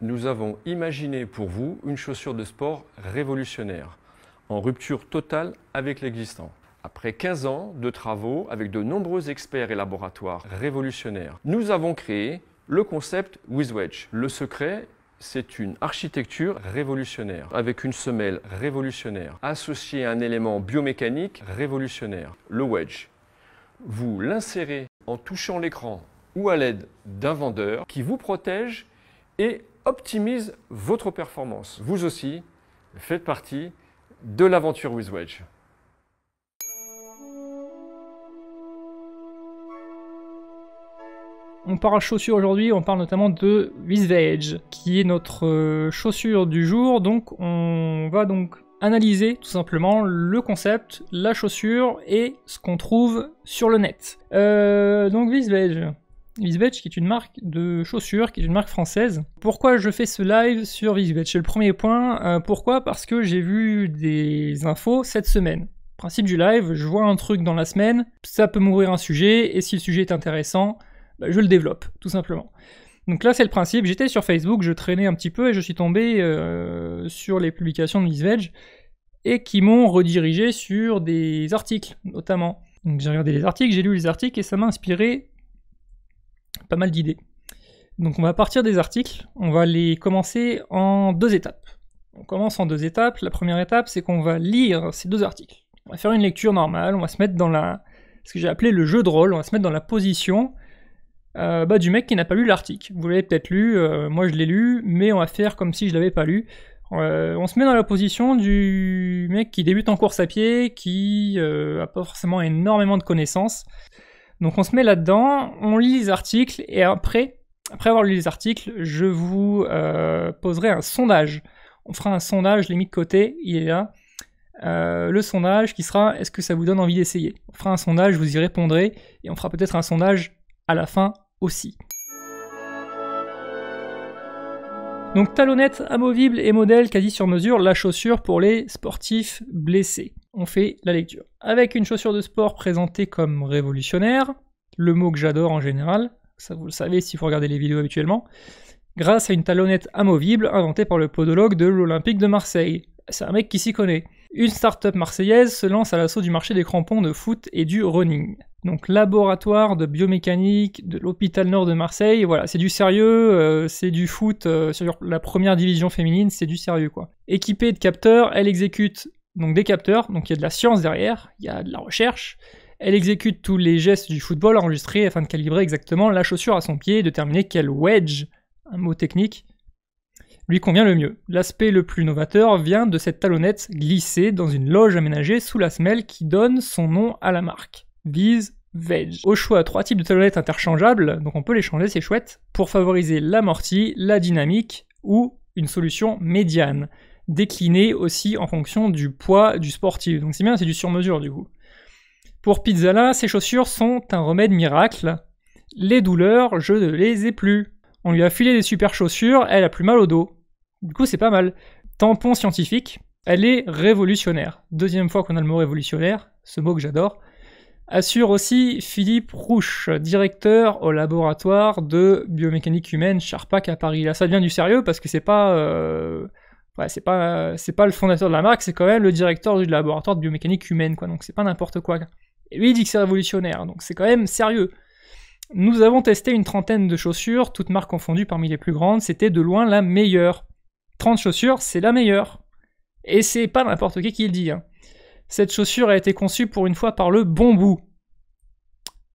nous avons imaginé pour vous une chaussure de sport révolutionnaire, en rupture totale avec l'existant. Après 15 ans de travaux avec de nombreux experts et laboratoires révolutionnaires, nous avons créé le concept WizWedge. Le secret, c'est une architecture révolutionnaire, avec une semelle révolutionnaire, associée à un élément biomécanique révolutionnaire, le wedge. Vous l'insérez en touchant l'écran ou à l'aide d'un vendeur qui vous protège et optimise votre performance. Vous aussi, faites partie de l'aventure with On parle chaussures aujourd'hui, on parle notamment de Wedge, qui est notre euh, chaussure du jour. Donc on va donc analyser tout simplement le concept, la chaussure et ce qu'on trouve sur le net. Euh, donc Visvage, Visbetch qui est une marque de chaussures, qui est une marque française. Pourquoi je fais ce live sur Visbetch C'est le premier point. Euh, pourquoi Parce que j'ai vu des infos cette semaine. Principe du live, je vois un truc dans la semaine, ça peut m'ouvrir un sujet, et si le sujet est intéressant, bah, je le développe, tout simplement. Donc là, c'est le principe. J'étais sur Facebook, je traînais un petit peu et je suis tombé euh, sur les publications de Visbetch et qui m'ont redirigé sur des articles, notamment. Donc j'ai regardé les articles, j'ai lu les articles et ça m'a inspiré pas mal d'idées. Donc on va partir des articles, on va les commencer en deux étapes. On commence en deux étapes. La première étape, c'est qu'on va lire ces deux articles. On va faire une lecture normale, on va se mettre dans la, ce que j'ai appelé le jeu de rôle, on va se mettre dans la position euh, bah, du mec qui n'a pas lu l'article. Vous l'avez peut-être lu, euh, moi je l'ai lu, mais on va faire comme si je l'avais pas lu. Euh, on se met dans la position du mec qui débute en course à pied, qui n'a pas forcément énormément de connaissances, donc on se met là-dedans, on lit les articles et après, après avoir lu les articles, je vous euh, poserai un sondage. On fera un sondage, je l'ai mis de côté, il est là. Euh, le sondage qui sera est-ce que ça vous donne envie d'essayer On fera un sondage, vous y répondrez et on fera peut-être un sondage à la fin aussi. Donc talonnette amovible et modèle quasi sur mesure, la chaussure pour les sportifs blessés on fait la lecture. Avec une chaussure de sport présentée comme révolutionnaire, le mot que j'adore en général, ça vous le savez si vous regardez les vidéos habituellement, grâce à une talonnette amovible inventée par le podologue de l'Olympique de Marseille. C'est un mec qui s'y connaît. Une start-up marseillaise se lance à l'assaut du marché des crampons de foot et du running. Donc laboratoire de biomécanique de l'hôpital nord de Marseille, voilà, c'est du sérieux, euh, c'est du foot euh, sur la première division féminine, c'est du sérieux quoi. Équipée de capteurs, elle exécute donc des capteurs, donc il y a de la science derrière, il y a de la recherche. Elle exécute tous les gestes du football enregistrés afin de calibrer exactement la chaussure à son pied et déterminer quel wedge, un mot technique, lui convient le mieux. L'aspect le plus novateur vient de cette talonnette glissée dans une loge aménagée sous la semelle qui donne son nom à la marque. Vise wedge. Au choix, trois types de talonnettes interchangeables, donc on peut les changer, c'est chouette, pour favoriser l'amorti, la dynamique ou une solution médiane. Décliner aussi en fonction du poids du sportif. Donc c'est bien, c'est du sur-mesure du coup. Pour Pizzala, ces chaussures sont un remède miracle. Les douleurs, je ne les ai plus. On lui a filé des super chaussures, elle a plus mal au dos. Du coup, c'est pas mal. Tampon scientifique, elle est révolutionnaire. Deuxième fois qu'on a le mot révolutionnaire, ce mot que j'adore. Assure aussi Philippe Rouche, directeur au laboratoire de biomécanique humaine Charpac à Paris. Là, ça devient du sérieux parce que c'est pas. Euh, c'est pas, le fondateur de la marque, c'est quand même le directeur du laboratoire de biomécanique humaine, quoi. Donc c'est pas n'importe quoi. Et lui, il dit que c'est révolutionnaire, donc c'est quand même sérieux. Nous avons testé une trentaine de chaussures, toutes marques confondues parmi les plus grandes, c'était de loin la meilleure. 30 chaussures, c'est la meilleure. Et c'est pas n'importe qui qui le dit. Hein. Cette chaussure a été conçue pour une fois par le bon bout.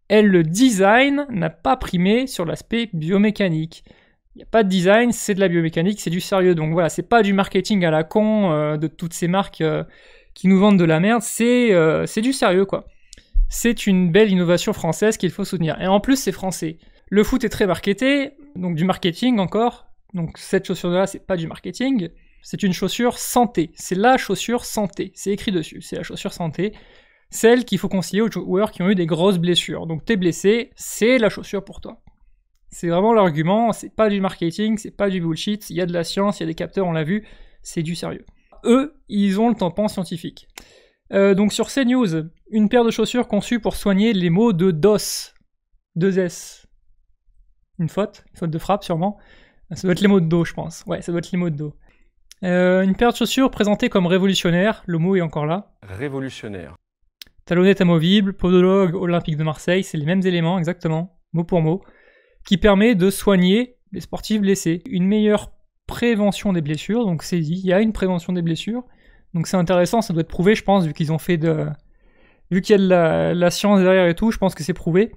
Elle, le design, n'a pas primé sur l'aspect biomécanique. Il n'y a pas de design, c'est de la biomécanique, c'est du sérieux. Donc voilà, c'est pas du marketing à la con euh, de toutes ces marques euh, qui nous vendent de la merde, euh, c'est du sérieux quoi. C'est une belle innovation française qu'il faut soutenir. Et en plus, c'est français. Le foot est très marketé, donc du marketing encore. Donc cette chaussure-là, c'est pas du marketing. C'est une chaussure santé. C'est la chaussure santé. C'est écrit dessus. C'est la chaussure santé. Celle qu'il faut conseiller aux joueurs qui ont eu des grosses blessures. Donc t'es blessé, c'est la chaussure pour toi. C'est vraiment l'argument, c'est pas du marketing, c'est pas du bullshit, il y a de la science, il y a des capteurs, on l'a vu, c'est du sérieux. Eux, ils ont le tampon scientifique. Euh, donc sur CNews, une paire de chaussures conçues pour soigner les mots de DOS. deux s Une faute, une faute de frappe sûrement. Ah, ça doit être les mots de dos, je pense. Ouais, ça doit être les mots de dos. Euh, une paire de chaussures présentée comme révolutionnaire, le mot est encore là. Révolutionnaire. Talonnette amovible, podologue olympique de Marseille, c'est les mêmes éléments exactement, mot pour mot qui permet de soigner les sportifs blessés. Une meilleure prévention des blessures, donc c'est dit, il y a une prévention des blessures. Donc c'est intéressant, ça doit être prouvé, je pense, vu qu'ils ont fait de. Vu qu'il y a la, science derrière et tout, je pense que c'est prouvé.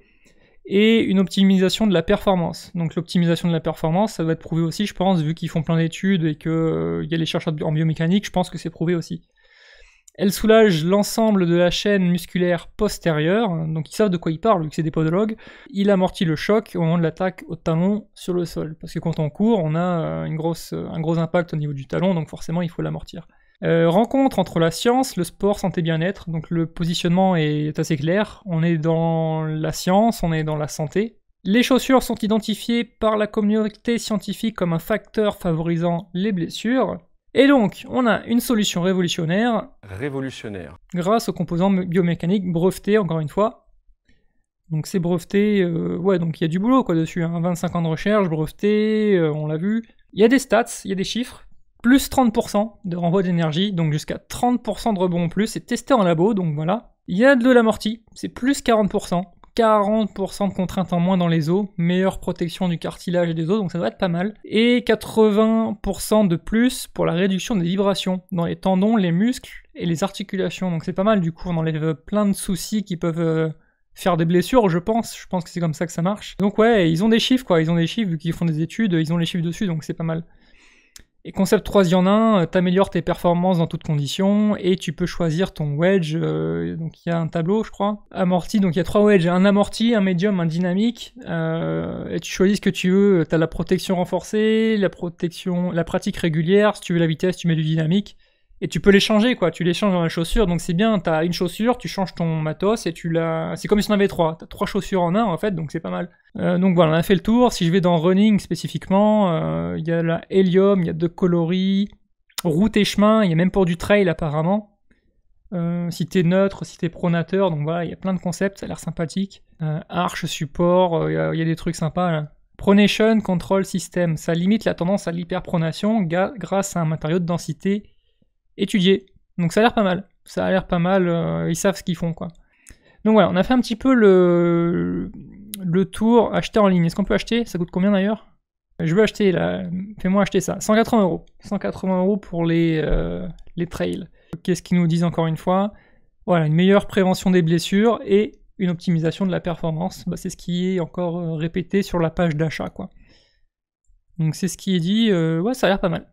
Et une optimisation de la performance. Donc l'optimisation de la performance, ça doit être prouvé aussi, je pense, vu qu'ils font plein d'études et qu'il y a les chercheurs en biomécanique, je pense que c'est prouvé aussi. Elle soulage l'ensemble de la chaîne musculaire postérieure, donc ils savent de quoi ils parlent vu que c'est des podologues. Il amortit le choc au moment de l'attaque au talon sur le sol, parce que quand on court, on a euh, une grosse, euh, un gros impact au niveau du talon, donc forcément il faut l'amortir. Euh, rencontre entre la science, le sport, santé, bien-être, donc le positionnement est assez clair, on est dans la science, on est dans la santé. Les chaussures sont identifiées par la communauté scientifique comme un facteur favorisant les blessures, et donc, on a une solution révolutionnaire. Révolutionnaire. Grâce aux composants biomécaniques brevetés, encore une fois. Donc c'est breveté, euh, ouais, donc il y a du boulot quoi dessus. 25 hein. ans de recherche, breveté, euh, on l'a vu. Il y a des stats, il y a des chiffres. Plus 30% de renvoi d'énergie, donc jusqu'à 30% de rebond en plus. C'est testé en labo, donc voilà. Il y a de l'amorti, c'est plus 40%. 40% de contraintes en moins dans les os, meilleure protection du cartilage et des os, donc ça doit être pas mal. Et 80% de plus pour la réduction des vibrations dans les tendons, les muscles et les articulations. Donc c'est pas mal du coup, on enlève plein de soucis qui peuvent euh, faire des blessures, je pense. Je pense que c'est comme ça que ça marche. Donc ouais, ils ont des chiffres quoi, ils ont des chiffres, vu qu'ils font des études, ils ont les chiffres dessus, donc c'est pas mal. Et concept 3 en un euh, t'améliores tes performances dans toutes conditions et tu peux choisir ton wedge. Euh, donc il y a un tableau, je crois. Amorti, donc il y a trois wedges un amorti, un médium, un dynamique. Euh, et tu choisis ce que tu veux. T'as la protection renforcée, la protection, la pratique régulière. Si tu veux la vitesse, tu mets du dynamique et tu peux les changer quoi, tu les changes dans la chaussure, donc c'est bien, tu as une chaussure, tu changes ton matos et tu l'as. C'est comme si on avait trois, as trois chaussures en un en fait, donc c'est pas mal. Euh, donc voilà, on a fait le tour. Si je vais dans running spécifiquement, euh, il y a la Helium, il y a deux coloris, route et chemin, il y a même pour du trail apparemment. Euh, si t'es neutre, si t'es pronateur, donc voilà, il y a plein de concepts, ça a l'air sympathique. arche, support, il y, a des trucs sympas Pronation Control System, ça limite la tendance à l'hyperpronation grâce à un matériau de densité étudier. Donc ça a l'air pas mal. Ça a l'air pas mal, euh, ils savent ce qu'ils font quoi. Donc voilà, on a fait un petit peu le, le tour acheter en ligne. Est-ce qu'on peut acheter Ça coûte combien d'ailleurs Je veux acheter là, fais-moi acheter ça. 180 euros. 180 euros pour les, euh, les trails. Qu'est-ce qu'ils nous disent encore une fois Voilà, une meilleure prévention des blessures et une optimisation de la performance. Bah, c'est ce qui est encore euh, répété sur la page d'achat quoi. Donc c'est ce qui est dit, ouais ça a l'air pas mal.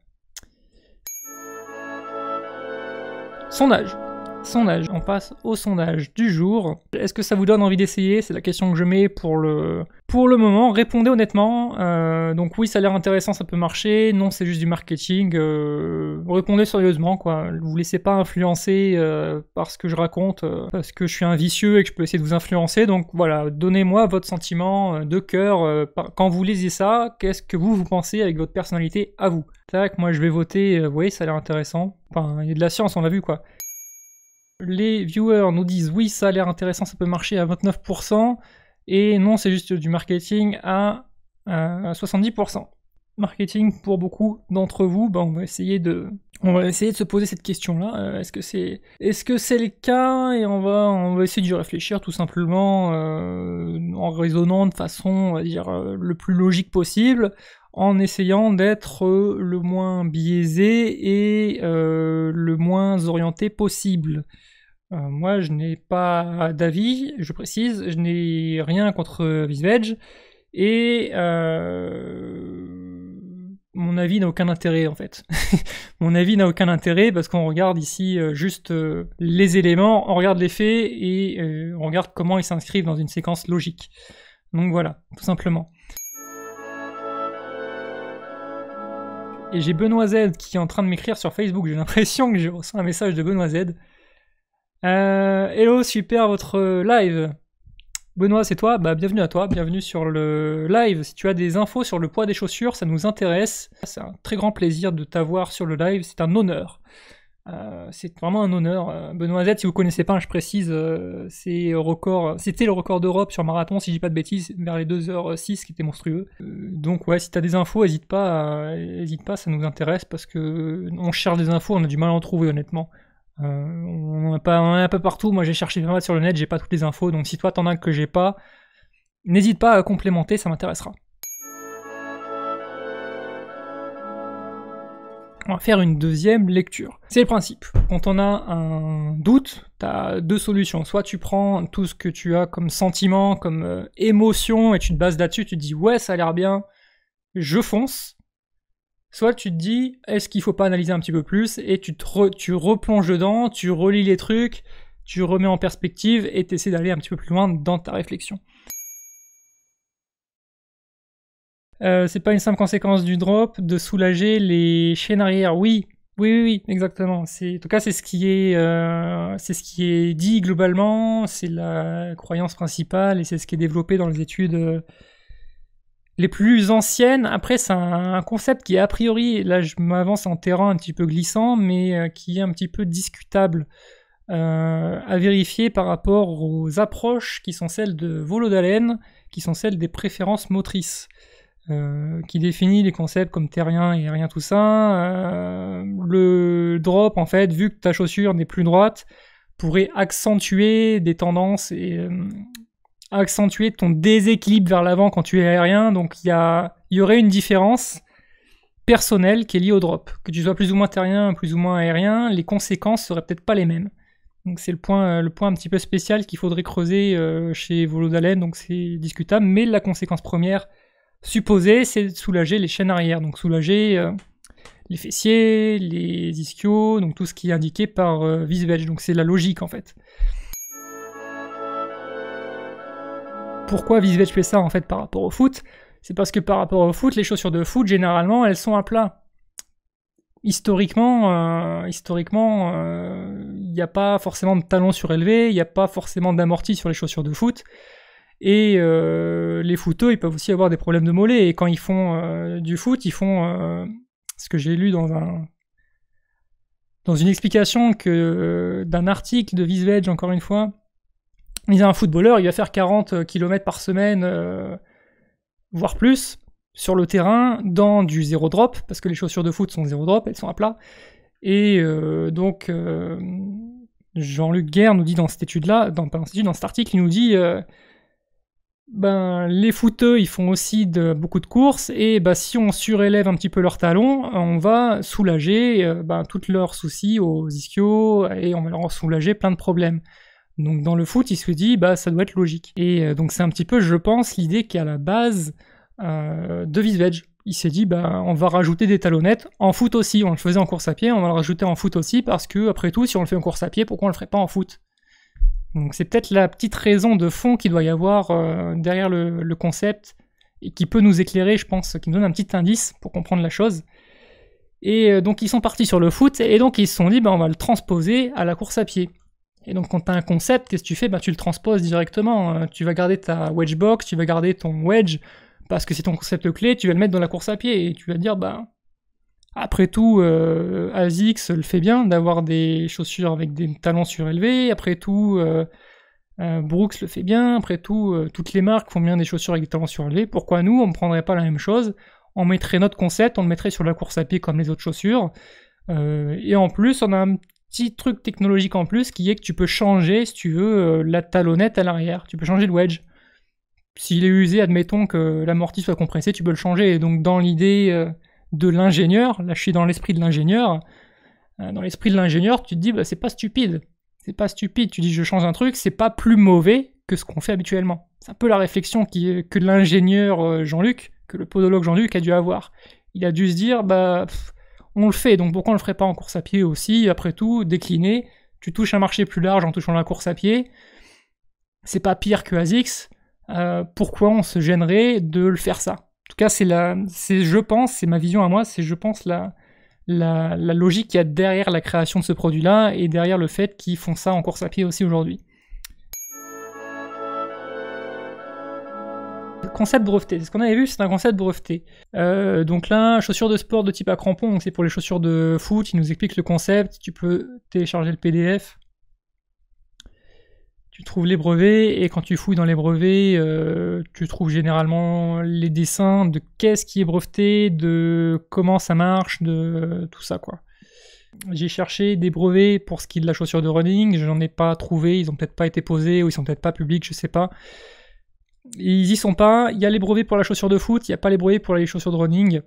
son âge. Sondage. On passe au sondage du jour. Est-ce que ça vous donne envie d'essayer C'est la question que je mets pour le, pour le moment. Répondez honnêtement. Euh, donc oui, ça a l'air intéressant, ça peut marcher. Non, c'est juste du marketing. Euh, répondez sérieusement, quoi. Vous laissez pas influencer euh, par ce que je raconte, euh, parce que je suis un vicieux et que je peux essayer de vous influencer. Donc voilà, donnez-moi votre sentiment de cœur. quand vous lisez ça, qu'est-ce que vous, vous pensez avec votre personnalité à vous Tac, moi je vais voter. Oui, ça a l'air intéressant. Enfin, il y a de la science, on l'a vu, quoi les viewers nous disent oui, ça a l'air intéressant, ça peut marcher à 29%, et non, c'est juste du marketing à 70%. Euh, marketing pour beaucoup d'entre vous, ben, on va essayer de, on va essayer de se poser cette question-là. Euh, est-ce que c'est, le cas Et on va, essayer d'y réfléchir tout simplement euh, en raisonnant de façon, on dire, le plus logique possible en essayant d'être le moins biaisé et le moins orienté possible. Euh, moi, je n'ai pas d'avis, je précise, je n'ai rien contre Visvege, et euh, mon avis n'a aucun intérêt en fait. mon avis n'a aucun intérêt parce qu'on regarde ici euh, juste les éléments, on regarde les faits et on regarde comment ils s'inscrivent dans une séquence logique. Donc voilà, tout simplement. Et j'ai Benoît Z qui est en train de m'écrire sur Facebook, j'ai l'impression que je reçois un message de Benoît Z. Euh, hello, super votre live. Benoît, c'est toi bah, bienvenue à toi, bienvenue sur le live. Si tu as des infos sur le poids des chaussures, ça nous intéresse. C'est un très grand plaisir de t'avoir sur le live, c'est un honneur. Euh, c'est vraiment un honneur. Euh, Benoît Z, si vous connaissez pas, je précise, c'était le record d'Europe sur marathon, si je dis pas de bêtises, vers les 2h06, qui était monstrueux. donc ouais, si tu as des infos, hésite pas, pas, ça nous intéresse parce que on cherche des infos, on a du mal à en trouver honnêtement. Euh, on, en a un peu partout. Moi, j'ai cherché sur le net, j'ai pas toutes les infos. Donc, si toi, t'en as que j'ai pas, n'hésite pas à complémenter, ça m'intéressera. On va faire une deuxième lecture. C'est le principe. Quand on a un doute, t'as deux solutions. Soit tu prends tout ce que tu as comme sentiment, comme euh, émotion, et tu te bases là-dessus, tu te dis ouais, ça a l'air bien, je fonce. Soit tu te dis, est-ce qu'il faut pas analyser un petit peu plus et tu, tu replonges dedans, tu relis les trucs, tu remets en perspective et tu essaies d'aller un petit peu plus loin dans ta réflexion. Euh, c'est pas une simple conséquence du drop de soulager les chaînes arrière. Oui, oui, oui, exactement. en tout cas, c'est ce euh, c'est ce qui est dit globalement. C'est la croyance principale et c'est ce qui est développé dans les études euh, les plus anciennes, après, c'est un, concept qui, a priori, là, je m'avance en terrain un petit peu glissant, mais euh, qui est un petit peu discutable euh, à vérifier par rapport aux approches qui sont celles de Volodalen, qui sont celles des préférences motrices. Euh, qui définit les concepts comme terrien et rien tout ça. le drop, en fait, vu que ta chaussure n'est plus droite, pourrait accentuer des tendances et accentuer ton déséquilibre vers l'avant quand tu es aérien. Donc il y, y aurait une différence personnelle qui est liée au drop. Que tu sois plus ou moins terrien, plus ou moins aérien, les conséquences seraient peut-être pas les mêmes. Donc c'est le point, euh, le point un petit peu spécial qu'il faudrait creuser euh, chez Volodalen, donc c'est discutable. Mais la conséquence première supposée, c'est de soulager les chaînes arrière, donc soulager euh, les fessiers, les ischios, donc tout ce qui est indiqué par euh, Donc c'est la logique en fait. Pourquoi VisVeg fait ça en fait par rapport au foot C'est parce que par rapport au foot, les chaussures de foot, généralement, elles sont à plat. Historiquement, euh, historiquement, il euh, n'y a pas forcément de talons surélevés, il n'y a pas forcément d'amorti sur les chaussures de foot. Et euh, les footeux, ils peuvent aussi avoir des problèmes de mollets. Et quand ils font du foot, ils font ce que j'ai lu dans un dans une explication que d'un article de Visvege, encore une fois, a un footballeur, il va faire 40 euh, km par semaine, euh, voire plus, sur le terrain, dans du zéro drop, parce que les chaussures de foot sont zéro drop, elles sont à plat. Et euh, donc, Jean-Luc Guerre nous dit dans cette étude-là, dans, cet article, il nous dit ben, les footeux, ils font aussi de, beaucoup de courses, et ben, si on surélève un petit peu leurs talons, on va soulager ben, tous leurs soucis aux ischios, et on va leur soulager plein de problèmes. Donc dans le foot, il se dit, bah ça doit être logique. Et euh, donc c'est un petit peu, je pense, l'idée qui est à la base euh, de Visveg. Il s'est dit, bah on va rajouter des talonnettes en foot aussi. On le faisait en course à pied, on va le rajouter en foot aussi parce que après tout, si on le fait en course à pied, pourquoi on le ferait pas en foot Donc c'est peut-être la petite raison de fond qu'il doit y avoir euh, derrière le, le, concept et qui peut nous éclairer, je pense, qui nous donne un petit indice pour comprendre la chose. Et donc ils sont partis sur le foot et donc ils se sont dit, bah on va le transposer à la course à pied. Et donc quand tu as un concept, qu'est-ce que tu fais bah, Tu le transposes directement. Euh, tu vas garder ta wedge box, tu vas garder ton wedge, parce que c'est ton concept clé, tu vas le mettre dans la course à pied et tu vas dire, bah, après tout, euh, ASICS le fait bien d'avoir des chaussures avec des talons surélevés. Après tout, euh, Brooks le fait bien. Après tout, toutes les marques font bien des chaussures avec des talons surélevés. Pourquoi nous, on ne prendrait pas la même chose On mettrait notre concept, on le mettrait sur la course à pied comme les autres chaussures. et en plus, on a un petit truc technologique en plus qui est que tu peux changer, si tu veux, euh, la talonnette à l'arrière. Tu peux changer le wedge. S'il est usé, admettons que l'amorti soit compressé, tu peux le changer. Et donc, dans l'idée euh, de l'ingénieur, là je suis dans l'esprit de l'ingénieur, euh, dans l'esprit de l'ingénieur, tu te dis, bah, c'est pas stupide. C'est pas stupide. Tu dis, je change un truc, c'est pas plus mauvais que ce qu'on fait habituellement. C'est un peu la réflexion qui, que l'ingénieur Jean-Luc, que le podologue Jean-Luc a dû avoir. Il a dû se dire, bah, on le fait, donc pourquoi on le ferait pas en course à pied aussi Après tout, décliner, tu touches un marché plus large en touchant la course à pied, c'est pas pire que ASICS, euh, pourquoi on se gênerait de le faire ça En tout cas, c'est la, c'est, je pense, c'est ma vision à moi, c'est je pense la, la, la logique qu'il y a derrière la création de ce produit-là et derrière le fait qu'ils font ça en course à pied aussi aujourd'hui. concept breveté. C'est ce qu'on avait vu, c'est un concept breveté. Euh, donc là, chaussures de sport de type à crampons, c'est pour les chaussures de foot. Il nous explique le concept. Tu peux télécharger le PDF. Tu trouves les brevets et quand tu fouilles dans les brevets, euh, tu trouves généralement les dessins de qu'est-ce qui est breveté, de comment ça marche, de tout ça quoi. J'ai cherché des brevets pour ce qui est de la chaussure de running, je n'en ai pas trouvé, ils n'ont peut-être pas été posés ou ils sont peut-être pas publics, je sais pas. Ils y sont pas. Il y a les brevets pour la chaussure de foot, il n'y a pas les brevets pour les chaussures de running.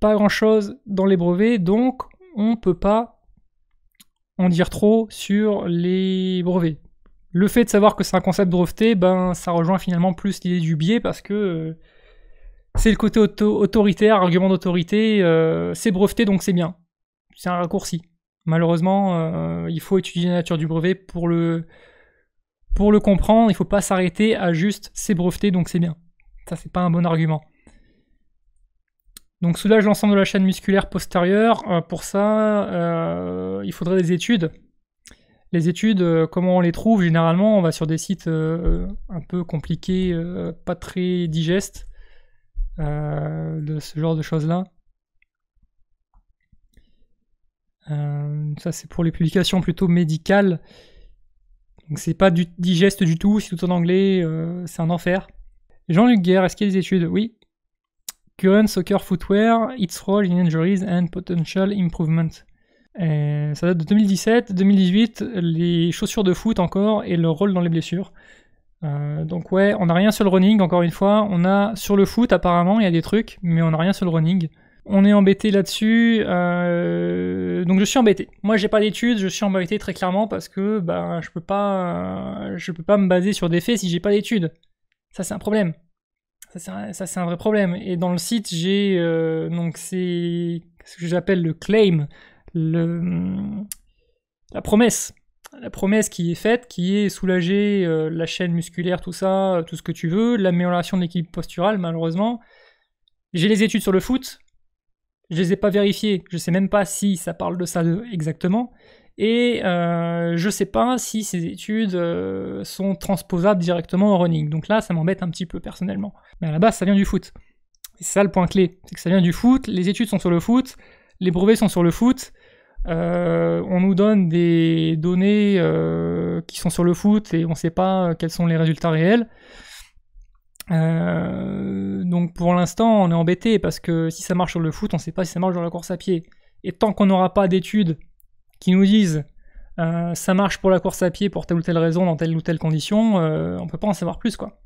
Pas grand chose dans les brevets, donc on peut pas en dire trop sur les brevets. Le fait de savoir que c'est un concept breveté, ben ça rejoint finalement plus l'idée du biais parce que euh, c'est le côté autoritaire, argument d'autorité, euh, c'est breveté donc c'est bien. C'est un raccourci. Malheureusement, euh, il faut étudier la nature du brevet pour le pour le comprendre, il ne faut pas s'arrêter à juste c'est donc c'est bien. Ça, c'est pas un bon argument. Donc soulage l'ensemble de la chaîne musculaire postérieure. Euh, pour ça, euh, il faudrait des études. Les études, euh, comment on les trouve Généralement, on va sur des sites un peu compliqués, pas très digestes, de ce genre de choses-là. ça, c'est pour les publications plutôt médicales. Donc c'est pas du digeste du tout, c'est tout en anglais, euh, c'est un enfer. Jean-Luc Guerre, est-ce qu'il y a des études Oui. Current Soccer Footwear, Its Role in Injuries and Potential Improvement. Euh, ça date de 2017, 2018, les chaussures de foot encore et leur rôle dans les blessures. Euh, donc ouais, on n'a rien sur le running, encore une fois. On a sur le foot apparemment, il y a des trucs, mais on n'a rien sur le running. On est embêté là-dessus. Euh, donc je suis embêté. Moi j'ai pas d'études, je suis embêté très clairement parce que ben, je peux pas euh, je peux pas me baser sur des faits si j'ai pas d'études. Ça c'est un problème. Ça c'est un, vrai problème. Et dans le site j'ai euh, donc c'est ce que j'appelle le claim, le, la promesse. La promesse qui est faite, qui est soulager la chaîne musculaire, tout ça, tout ce que tu veux, l'amélioration de l'équilibre postural malheureusement. J'ai les études sur le foot, je ne les ai pas vérifiés. Je ne sais même pas si ça parle de ça exactement. Et je euh, je sais pas si ces études euh, sont transposables directement au running. Donc là, ça m'embête un petit peu personnellement. Mais à la base, ça vient du foot. C'est ça le point clé. C'est que ça vient du foot. Les études sont sur le foot. Les brevets sont sur le foot. Euh, on nous donne des données qui sont sur le foot et on ne sait pas quels sont les résultats réels. Euh, donc pour l'instant, on est embêté parce que si ça marche sur le foot, on ne sait pas si ça marche dans la course à pied. Et tant qu'on n'aura pas d'études qui nous disent euh, ça marche pour la course à pied pour telle ou telle raison, dans telle ou telle condition, euh, on ne peut pas en savoir plus quoi.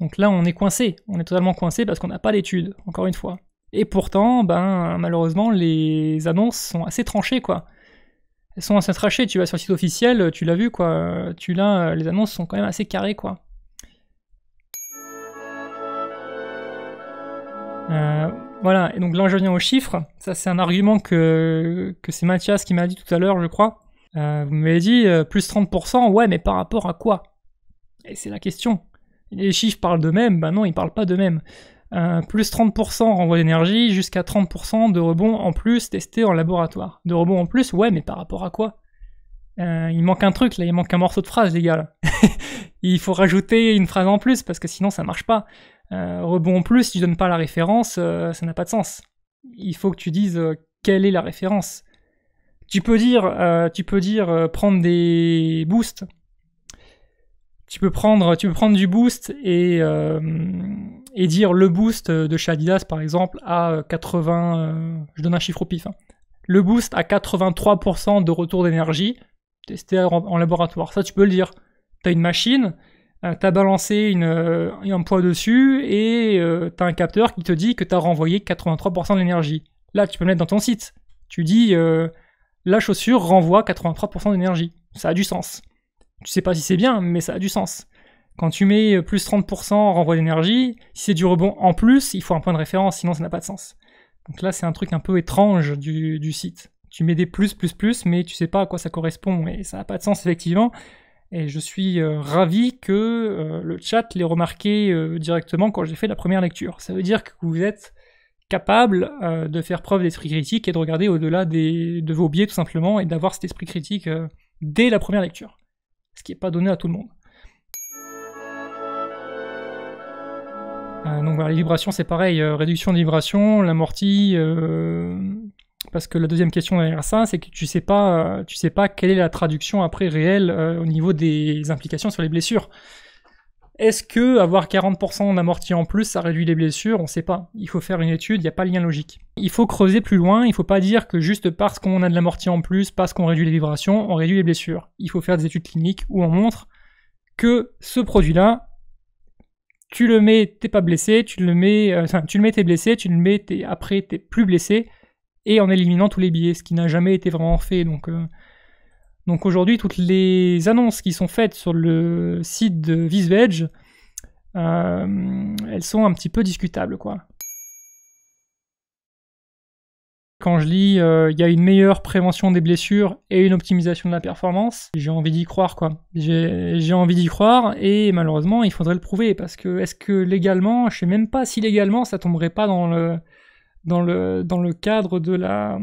Donc là, on est coincé, on est totalement coincé parce qu'on n'a pas d'études, encore une fois. Et pourtant, ben malheureusement, les annonces sont assez tranchées quoi. Elles sont assez tranchées. Tu vas sur le site officiel, tu l'as vu quoi. Tu l'as, les annonces sont quand même assez carrées quoi. Euh, voilà, et donc là je viens aux chiffres. Ça c'est un argument que, c'est Mathias qui m'a dit tout à l'heure, je crois. Euh, vous m'avez dit euh, plus 30%, ouais, mais par rapport à quoi Et c'est la question. Les chiffres parlent d'eux-mêmes, ben non, ils parlent pas d'eux-mêmes. plus 30% renvoi d'énergie, jusqu'à 30% de rebond en plus testé en laboratoire. De rebond en plus, ouais, mais par rapport à quoi Il manque un truc là, il manque un morceau de phrase, les gars. il faut rajouter une phrase en plus parce que sinon ça marche pas. Euh, rebond plus, si tu donnes pas la référence, euh, ça n'a pas de sens. Il faut que tu dises euh, quelle est la référence. Tu peux dire, tu peux dire prendre des boosts. Tu peux prendre, tu peux prendre du boost et, dire le boost de chez par exemple à 80, je donne un chiffre au pif, hein. le boost à 83% de retour d'énergie testé en, laboratoire. Ça tu peux le dire. Tu as une machine, euh, tu as balancé euh, un poids dessus et euh, tu as un capteur qui te dit que tu as renvoyé 83% de l'énergie. Là, tu peux le mettre dans ton site. Tu dis la chaussure renvoie 83% d'énergie. Ça a du sens. Tu sais pas si c'est bien, mais ça a du sens. Quand tu mets plus 30% renvoie renvoi d'énergie, si c'est du rebond en plus, il faut un point de référence, sinon ça n'a pas de sens. Donc là, c'est un truc un peu étrange du, site. Tu mets des plus, plus, plus, mais tu sais pas à quoi ça correspond, et ça n'a pas de sens effectivement. Et je suis euh, ravi que euh, le chat l'ait remarqué euh, directement quand j'ai fait la première lecture. Ça veut dire que vous êtes capable de faire preuve d'esprit critique et de regarder au-delà de vos biais tout simplement et d'avoir cet esprit critique dès la première lecture. Ce qui n'est pas donné à tout le monde. donc les vibrations c'est pareil, réduction de vibrations, l'amorti, parce que la deuxième question derrière ça, c'est que tu sais pas, euh, tu sais pas quelle est la traduction après réelle euh, au niveau des implications sur les blessures. Est-ce que avoir 40% d'amorti en plus, ça réduit les blessures On ne sait pas. Il faut faire une étude, il n'y a pas de lien logique. Il faut creuser plus loin, il ne faut pas dire que juste parce qu'on a de l'amorti en plus, parce qu'on réduit les vibrations, on réduit les blessures. Il faut faire des études cliniques où on montre que ce produit-là, tu le mets, t'es pas blessé, tu le mets, euh, tu le mets, t'es blessé, tu le mets, t'es, après, t'es plus blessé, et en éliminant tous les billets, ce qui n'a jamais été vraiment fait. Donc, euh, donc aujourd'hui, toutes les annonces qui sont faites sur le site de VisVeg, euh, elles sont un petit peu discutables, quoi. Quand je lis, euh, il y a une meilleure prévention des blessures et une optimisation de la performance, j'ai envie d'y croire, quoi. J'ai envie d'y croire, et malheureusement, il faudrait le prouver, parce que est-ce que légalement, je sais même pas si légalement, ça tomberait pas dans le dans le, dans le cadre de la...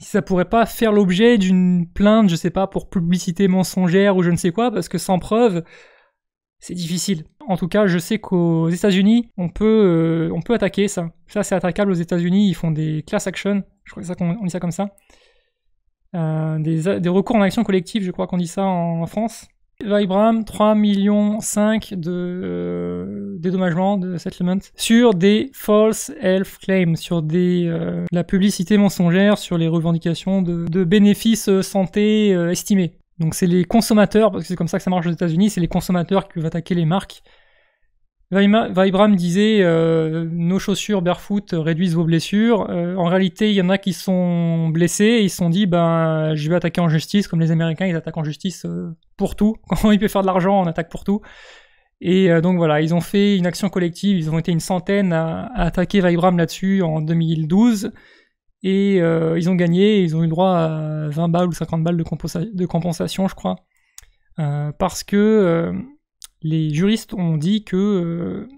Si ça pourrait pas faire l'objet d'une plainte, je sais pas, pour publicité mensongère ou je ne sais quoi, parce que sans preuve, c'est difficile. En tout cas, je sais qu'aux États-Unis, on peut, euh, on peut attaquer ça. Ça, c'est attaquable aux États-Unis. Ils font des class actions, Je crois qu'on dit ça comme ça. Euh, des, des, recours en action collective, je crois qu'on dit ça en, France. Vibram, 3 millions de, euh, dédommagement de settlement sur des false health claims, sur des euh, la publicité mensongère, sur les revendications de, bénéfices euh, santé euh, estimés. Donc c'est les consommateurs, parce que c'est comme ça que ça marche aux États-Unis, c'est les consommateurs qui vont attaquer les marques. Vibram disait nos chaussures barefoot réduisent vos blessures. en réalité, il y en a qui sont blessés et ils se sont dit ben je vais attaquer en justice comme les Américains ils attaquent en justice pour tout. Quand ils peuvent faire de l'argent, on attaque pour tout. Et euh, donc voilà, ils ont fait une action collective, ils ont été une centaine à, attaquer Vibram là-dessus en 2012, et euh, ils ont gagné, ils ont eu le droit à 20 balles ou 50 balles de, compensation, je crois, euh, parce que les juristes ont dit que,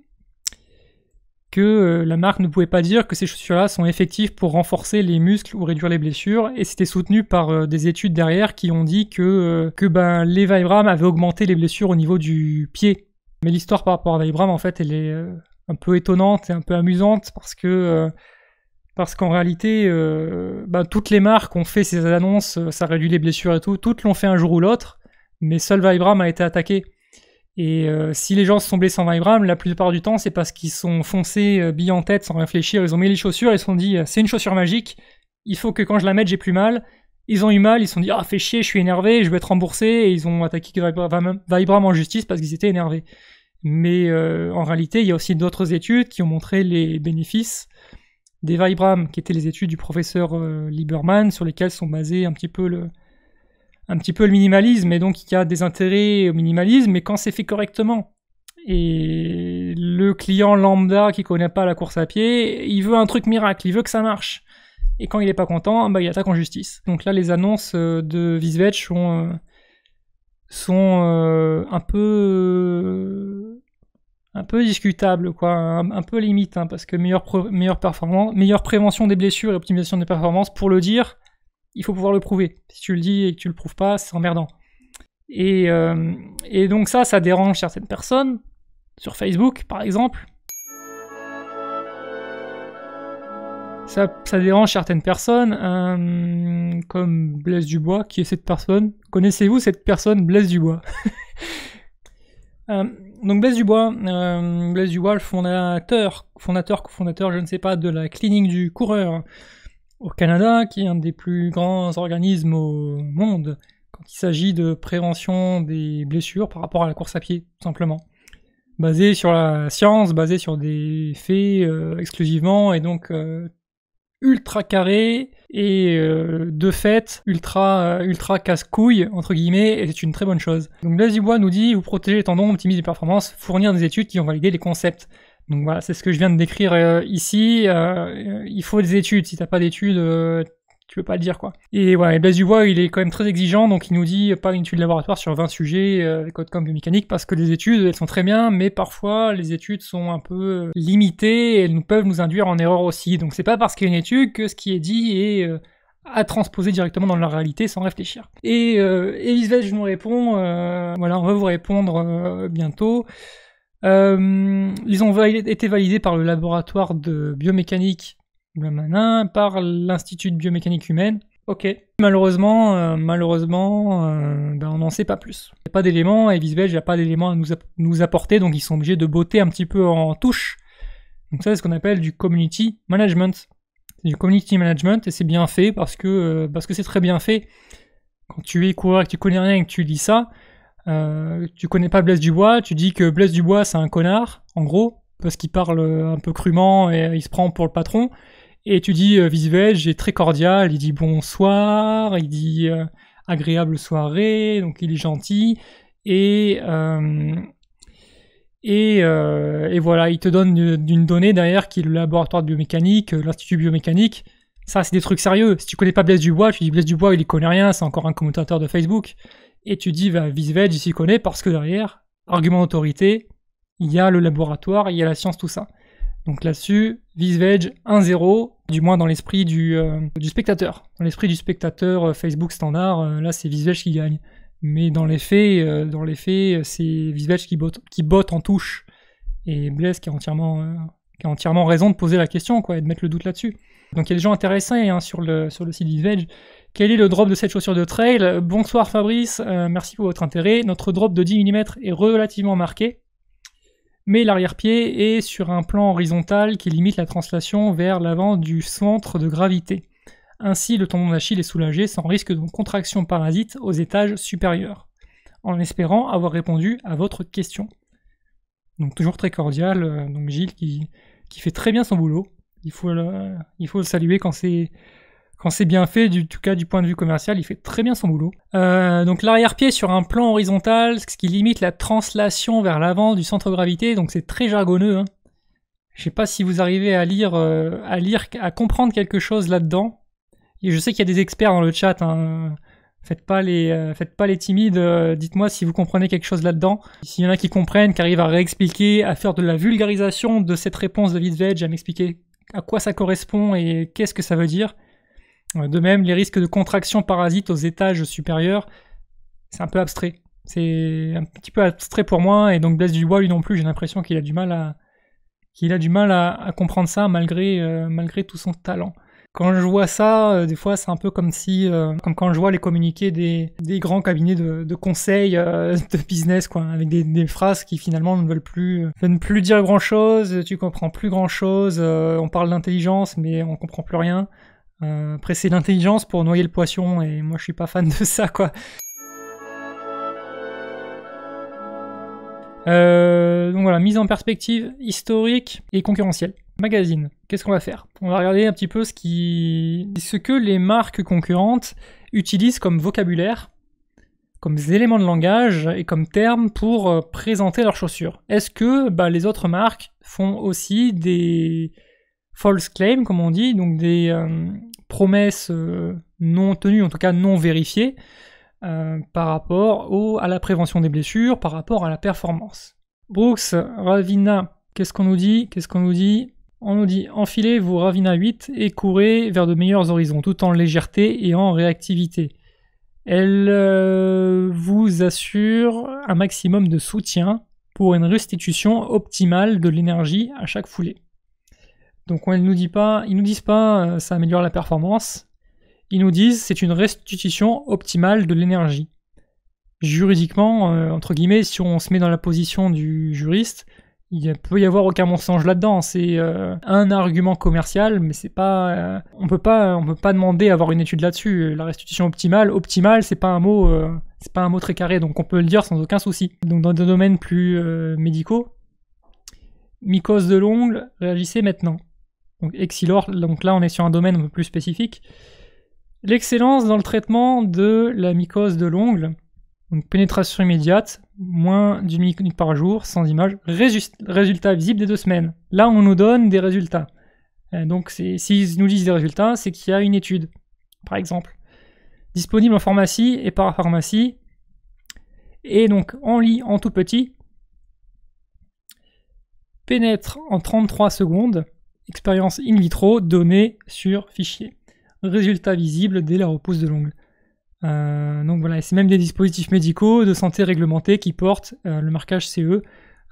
que la marque ne pouvait pas dire que ces chaussures-là sont effectives pour renforcer les muscles ou réduire les blessures, et c'était soutenu par des études derrière qui ont dit que, ben, les Vibram avaient augmenté les blessures au niveau du pied mais l'histoire par rapport à Vibram, en fait, elle est euh, un peu étonnante et un peu amusante parce que euh, parce qu'en réalité, euh, bah, toutes les marques ont fait ces annonces, ça réduit les blessures et tout, toutes l'ont fait un jour ou l'autre, mais seul Vibram a été attaqué. Et si les gens se sont blessés en Vibram, la plupart du temps, c'est parce qu'ils sont foncés, billes en tête, sans réfléchir, ils ont mis les chaussures, ils se sont dit, c'est une chaussure magique, il faut que quand je la mette, j'ai plus mal, ils ont eu mal, ils se sont dit, ah, fais chier, je suis énervé, je vais être remboursé, et ils ont attaqué Vibram en justice parce qu'ils étaient énervés. Mais euh, en réalité, il y a aussi d'autres études qui ont montré les bénéfices des Vibram, qui étaient les études du professeur euh, Lieberman, sur lesquelles sont basés un petit peu le, un petit peu le minimalisme, et donc il y a des intérêts au minimalisme, mais quand c'est fait correctement. Et le client lambda qui connaît pas la course à pied, il veut un truc miracle, il veut que ça marche. Et quand il n'est pas content, ah bah, il attaque en justice. Donc là, les annonces euh, de Visvetch sont, euh, euh, un peu un peu discutable, quoi, un, peu limite, hein, parce que meilleure, meilleure prévention des blessures et optimisation des performances, pour le dire, il faut pouvoir le prouver. Si tu le dis et que tu le prouves pas, c'est emmerdant. Et, et, donc ça, ça dérange certaines personnes, sur Facebook par exemple, ça, dérange certaines personnes, euh, comme Blaise Dubois. Qui est cette personne Connaissez-vous cette personne, Blaise Dubois euh, donc Blaise Dubois, euh, Blaise Dubois, le fondateur, fondateur, cofondateur, je ne sais pas, de la clinique du coureur au Canada, qui est un des plus grands organismes au monde quand il s'agit de prévention des blessures par rapport à la course à pied, tout simplement. Basé sur la science, basé sur des faits euh, exclusivement, et donc ultra carré et euh, de fait ultra euh, ultra casse-couille entre guillemets et c'est une très bonne chose. Donc Lazybois nous dit vous protégez les tendons, optimisez les performances, fournir des études qui ont validé les concepts. Donc voilà, c'est ce que je viens de décrire euh, ici. il faut des études. Si t'as pas d'études, tu peux pas le dire quoi. Et voilà, et Blaise il est quand même très exigeant, donc il nous dit euh, pas une étude de laboratoire sur 20 sujets, euh, les codes comme biomécanique, parce que les études, elles sont très bien, mais parfois les études sont un peu euh, limitées et elles nous, peuvent nous induire en erreur aussi. Donc c'est pas parce qu'il y a une étude que ce qui est dit est à transposer directement dans la réalité sans réfléchir. Et euh, Elisabeth, je vous réponds, voilà, on va vous répondre bientôt. ils ont été validés par le laboratoire de biomécanique par l'Institut de biomécanique humaine. Ok. Malheureusement, euh, malheureusement, euh, ben, on n'en sait pas plus. Il n'y a pas d'éléments et n'y a pas d'éléments à nous, nous, apporter, donc ils sont obligés de botter un petit peu en touche. Donc ça, c'est ce qu'on appelle du community management. C'est du community management et c'est bien fait parce que euh, parce que c'est très bien fait. Quand tu es coureur et que tu connais rien et que tu lis ça, tu connais pas Blaise Dubois, tu dis que Blaise Dubois c'est un connard, en gros, parce qu'il parle un peu crûment et il se prend pour le patron. Et tu dis euh, Visvej est très cordial, il dit bonsoir, il dit euh, agréable soirée, donc il est gentil. Et, euh, et, voilà, il te donne une, donnée derrière qui est le laboratoire de biomécanique, l'institut biomécanique. Ça, c'est des trucs sérieux. Si tu connais pas Blaise Dubois, tu dis Blaise Dubois, il y connaît rien, c'est encore un commentateur de Facebook. Et tu dis, bah, vis à il s'y connaît parce que derrière, argument d'autorité, il y a le laboratoire, il y a la science, tout ça. Donc là-dessus, VisVeg 1-0, du moins dans l'esprit euh, du, spectateur. Dans l'esprit du spectateur euh, Facebook standard, euh, là c'est VisVeg qui gagne. Mais dans les faits, dans les faits c'est VisVeg qui botte, en touche. Et Blaise qui a entièrement, entièrement raison de poser la question quoi, et de mettre le doute là-dessus. Donc il y a des gens intéressés hein, sur, le, sur le site VisVeg. Quel est le drop de cette chaussure de trail Bonsoir Fabrice, merci pour votre intérêt. Notre drop de 10 mm est relativement marqué mais l'arrière-pied est sur un plan horizontal qui limite la translation vers l'avant du centre de gravité. Ainsi, le tendon d'Achille est soulagé sans risque de contraction parasite aux étages supérieurs. En espérant avoir répondu à votre question. Donc toujours très cordial, euh, donc Gilles qui, fait très bien son boulot. Il faut il faut le saluer quand c'est quand c'est bien fait, du tout cas du point de vue commercial, il fait très bien son boulot. Euh, donc l'arrière-pied sur un plan horizontal, ce qui limite la translation vers l'avant du centre gravité, donc c'est très jargonneux. Je hein. Je sais pas si vous arrivez à lire, euh, à lire, à comprendre quelque chose là-dedans. Et je sais qu'il y a des experts dans le chat. Hein. Faites pas les, euh, faites pas les timides. Dites-moi si vous comprenez quelque chose là-dedans. S'il y en a qui comprennent, qui arrivent à réexpliquer, à faire de la vulgarisation de cette réponse de VidVeg, à m'expliquer à quoi ça correspond et qu'est-ce que ça veut dire. De même, les risques de contraction parasite aux étages supérieurs, c'est un peu abstrait. C'est un petit peu abstrait pour moi, et donc Blaise Dubois, lui non plus, j'ai l'impression qu'il a du mal à qu'il a du mal à, comprendre ça euh, malgré, tout son talent. Quand je vois ça, euh, des fois, c'est un peu comme si, euh, comme quand je vois les communiqués des, grands cabinets de, de conseil de business, quoi, avec des, phrases qui finalement ne veulent plus, ne plus dire grand chose, tu comprends plus grand chose, on parle d'intelligence, mais on comprend plus rien. Euh, après, presser l'intelligence pour noyer le poisson, et moi je suis pas fan de ça, quoi. Euh, donc voilà, mise en perspective historique et concurrentielle. Magazine, qu'est-ce qu'on va faire On va regarder un petit peu ce, qui... ce que les marques concurrentes utilisent comme vocabulaire, comme éléments de langage et comme termes pour euh, présenter leurs chaussures. Est-ce que bah, les autres marques font aussi des false claim, comme on dit, donc des euh, promesses euh, non tenues, en tout cas non vérifiées, euh, par rapport au, à la prévention des blessures, par rapport à la performance. Brooks, Ravina, qu'est-ce qu'on nous dit Qu'est-ce qu'on nous dit On nous dit enfilez vos Ravina 8 et courez vers de meilleurs horizons, tout en légèreté et en réactivité. Elle vous assure un maximum de soutien pour une restitution optimale de l'énergie à chaque foulée. Donc on ne nous dit pas, ils nous disent pas euh, ça améliore la performance. Ils nous disent c'est une restitution optimale de l'énergie. Juridiquement, euh, entre guillemets, si on se met dans la position du juriste, il peut y avoir aucun mensonge là-dedans. C'est euh, un argument commercial, mais c'est pas, on peut pas, on peut pas demander à avoir une étude là-dessus. La restitution optimale, optimale, c'est pas un mot, c'est pas un mot très carré, donc on peut le dire sans aucun souci. Donc dans des domaines plus médicaux, mycose de l'ongle, réagissez maintenant. Donc Exilor, donc là on est sur un domaine un peu plus spécifique. L'excellence dans le traitement de la mycose de l'ongle, donc pénétration immédiate, moins d'une minute par jour, sans image, résultat visible des deux semaines. Là on nous donne des résultats. Euh, donc s'ils nous disent des résultats, c'est qu'il y a une étude, par exemple. Disponible en pharmacie et parapharmacie. Et donc en lit en tout petit, pénètre en 33 secondes expérience in vitro, données sur fichier. Résultat visible dès la repousse de l'ongle. Euh, donc voilà, c'est même des dispositifs médicaux de santé réglementés qui portent euh, le marquage CE.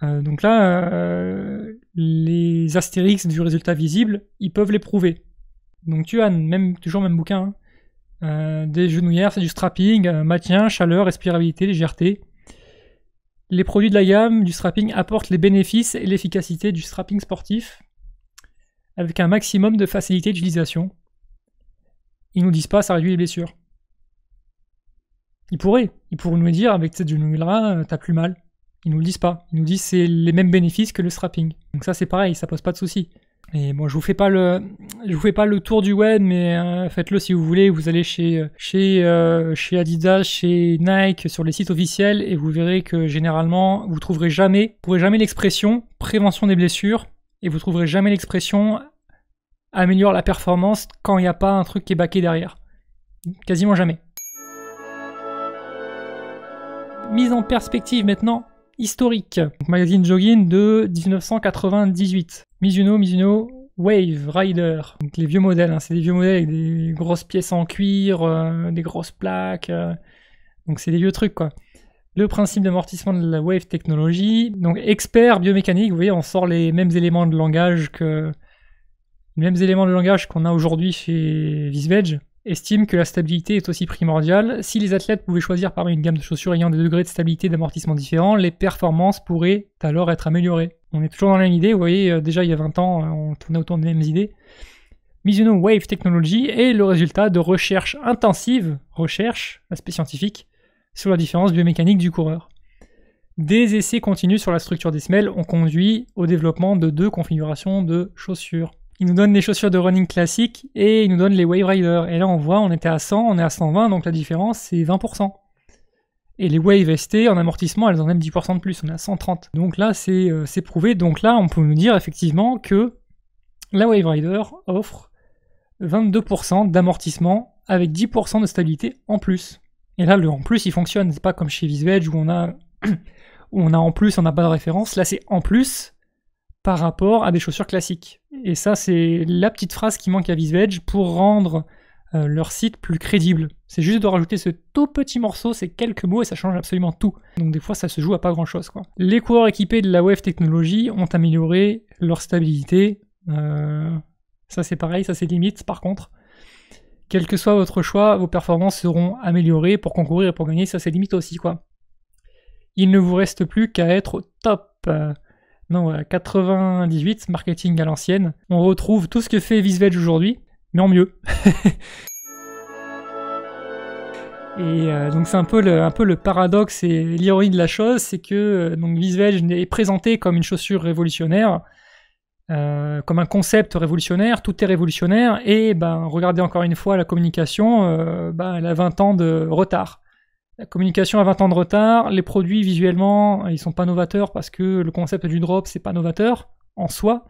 Euh, donc là, les astérix du résultat visible, ils peuvent les prouver. Donc tu as même, toujours même bouquin. Hein. des genouillères, c'est du strapping, maintien, chaleur, respirabilité, légèreté. Les produits de la gamme du strapping apportent les bénéfices et l'efficacité du strapping sportif avec un maximum de facilité d'utilisation. Ils nous disent pas ça réduit les blessures. Ils pourraient. Ils pourraient nous dire avec du tu euh, t'as plus mal. Ils nous le disent pas. Ils nous disent c'est les mêmes bénéfices que le strapping. Donc ça c'est pareil, ça pose pas de souci. Et bon, je vous fais pas le, je vous fais pas le tour du web, mais euh, faites-le si vous voulez. Vous allez chez euh, chez chez Adidas, chez Nike, sur les sites officiels, et vous verrez que généralement vous trouverez jamais, vous trouverez jamais l'expression prévention des blessures et vous trouverez jamais l'expression améliore la performance quand il n'y a pas un truc qui est baqué derrière. Quasiment jamais. Mise en perspective maintenant, historique. magazine jogging de 1998. Mizuno, Mizuno, Wave Rider. Donc les vieux modèles, hein. c'est des vieux modèles avec des grosses pièces en cuir, euh, des grosses plaques. Euh. donc c'est des vieux trucs quoi le principe d'amortissement de la wave technology. Donc expert biomécanique, vous voyez, on sort les mêmes éléments de langage que mêmes éléments de langage qu'on a aujourd'hui chez Visveg estime que la stabilité est aussi primordiale. Si les athlètes pouvaient choisir parmi une gamme de chaussures ayant des degrés de stabilité d'amortissement différents, les performances pourraient alors être améliorées. On est toujours dans la même idée, vous voyez, euh, déjà il y a 20 ans, euh, on tournait autour des mêmes idées. Mizuno Wave Technology est le résultat de recherches intensives, recherche, aspect scientifique, sur la différence biomécanique du coureur. Des essais continus sur la structure des semelles ont conduit au développement de deux configurations de chaussures. Il nous donne les chaussures de running classiques et il nous donne les Wave Rider. Et là, on voit, on était à 100, on est à 120, donc la différence, c'est 20%. Et les Wave ST, en amortissement, elles ont aiment 10% de plus, on est à 130. Donc là, euh, c'est prouvé. Donc là, on peut nous dire effectivement que la Wave Rider offre 22% d'amortissement avec 10% de stabilité en plus. Et là, le en plus, il fonctionne. C'est pas comme chez VisuEdge où on a, on a en plus, on n'a pas de référence. Là, c'est en plus par rapport à des chaussures classiques. Et ça, c'est la petite phrase qui manque à VisuEdge pour rendre euh, leur site plus crédible. C'est juste de rajouter ce tout petit morceau, ces quelques mots, et ça change absolument tout. Donc des fois, ça se joue à pas grand-chose. Quoi. Les coureurs équipés de la Wave Technology ont amélioré leur stabilité. Euh, ça, c'est pareil, ça, c'est limite, par contre quel que soit votre choix, vos performances seront améliorées pour concourir et pour gagner ça c'est limites aussi, quoi. Il ne vous reste plus qu'à être au top. Euh, non, euh, voilà, 98, marketing à l'ancienne. On retrouve tout ce que fait Visvedge aujourd'hui, mais en mieux. et euh, donc c'est un peu le, un peu le paradoxe et l'ironie de la chose, c'est que donc est présenté comme une chaussure révolutionnaire, euh, comme un concept révolutionnaire, tout est révolutionnaire, et ben, regardez encore une fois la communication, euh, ben, elle a 20 ans de retard. La communication a 20 ans de retard, les produits visuellement, ils sont pas novateurs parce que le concept du drop, c'est pas novateur en soi.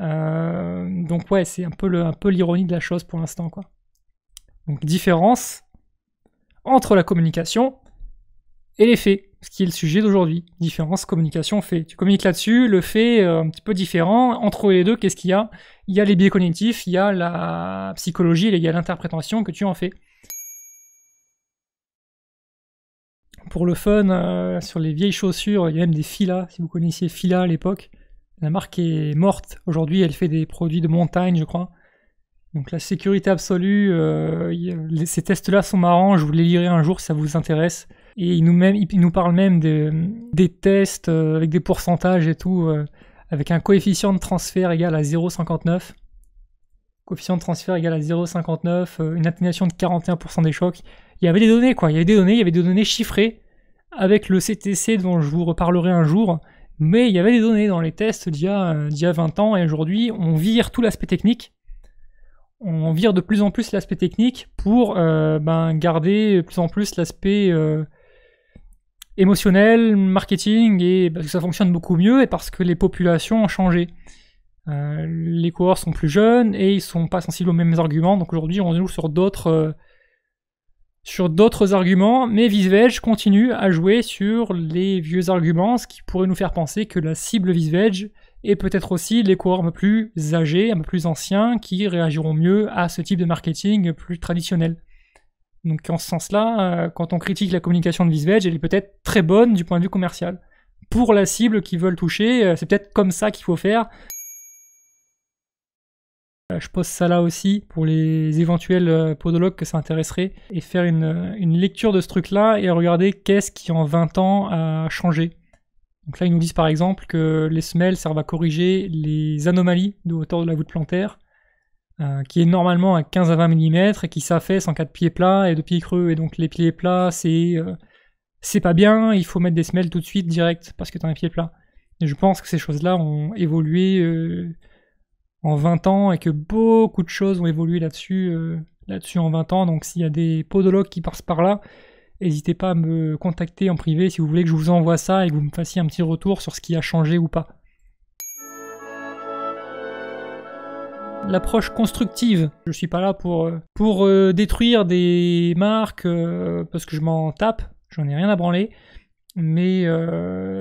Euh, donc ouais, c'est un peu l'ironie de la chose pour l'instant. quoi. Donc différence entre la communication et les faits ce qui est le sujet d'aujourd'hui. Différence, communication, fait. Tu communiques là-dessus, le fait euh, un petit peu différent. Entre les deux, qu'est-ce qu'il y a Il y a les biais cognitifs, il y a la psychologie, il y a l'interprétation que tu en fais. Pour le fun, euh, sur les vieilles chaussures, il y a même des Fila, si vous connaissiez Fila à l'époque. La marque est morte. Aujourd'hui, elle fait des produits de montagne, je crois. Donc la sécurité absolue, euh, ces tests-là sont marrants, je vous les lirai un jour si ça vous intéresse. Et il nous, même, parle même des tests euh, avec des pourcentages et tout, euh, avec un coefficient de transfert égal à 0,59. Coefficient de transfert égal à 0,59, euh, une atténuation de 41% des chocs. Il y avait des données, quoi. Il y avait des données, il y avait des données chiffrées avec le CTC dont je vous reparlerai un jour. Mais il y avait des données dans les tests d'il y, a 20 ans et aujourd'hui, on vire tout l'aspect technique. On vire de plus en plus l'aspect technique pour ben, garder de plus en plus l'aspect émotionnel, marketing, et parce que ça fonctionne beaucoup mieux et parce que les populations ont changé. Euh, les coureurs sont plus jeunes et ils sont pas sensibles aux mêmes arguments, donc aujourd'hui on joue sur d'autres euh, sur d'autres arguments, mais VisVeg continue à jouer sur les vieux arguments, ce qui pourrait nous faire penser que la cible VisVeg est peut-être aussi les coureurs un peu plus âgés, un peu plus anciens, qui réagiront mieux à ce type de marketing plus traditionnel. Donc en ce sens-là, euh, quand on critique la communication de Visveg, elle est peut-être très bonne du point de vue commercial. Pour la cible qu'ils veulent toucher, euh, c'est peut-être comme ça qu'il faut faire. Euh, je pose ça là aussi pour les éventuels podologues que ça intéresserait et faire une, une lecture de ce truc-là et regarder qu'est-ce qui en 20 ans a changé. Donc là, ils nous disent par exemple que les semelles servent à corriger les anomalies de hauteur de la voûte plantaire euh, qui est normalement à 15 à 20 mm et qui s'affaisse en cas de pieds plats et de pieds creux. Et donc les pieds plats, c'est euh, c'est pas bien, il faut mettre des semelles tout de suite direct parce que t'as un pied plat. Et je pense que ces choses-là ont évolué euh, en 20 ans et que beaucoup de choses ont évolué là-dessus là-dessus en 20 ans. Donc s'il y a des podologues qui passent par là, n'hésitez pas à me contacter en privé si vous voulez que je vous envoie ça et que vous me fassiez un petit retour sur ce qui a changé ou pas. l'approche constructive. Je suis pas là pour, euh, pour euh, détruire des marques euh, parce que je m'en tape, j'en ai rien à branler. Mais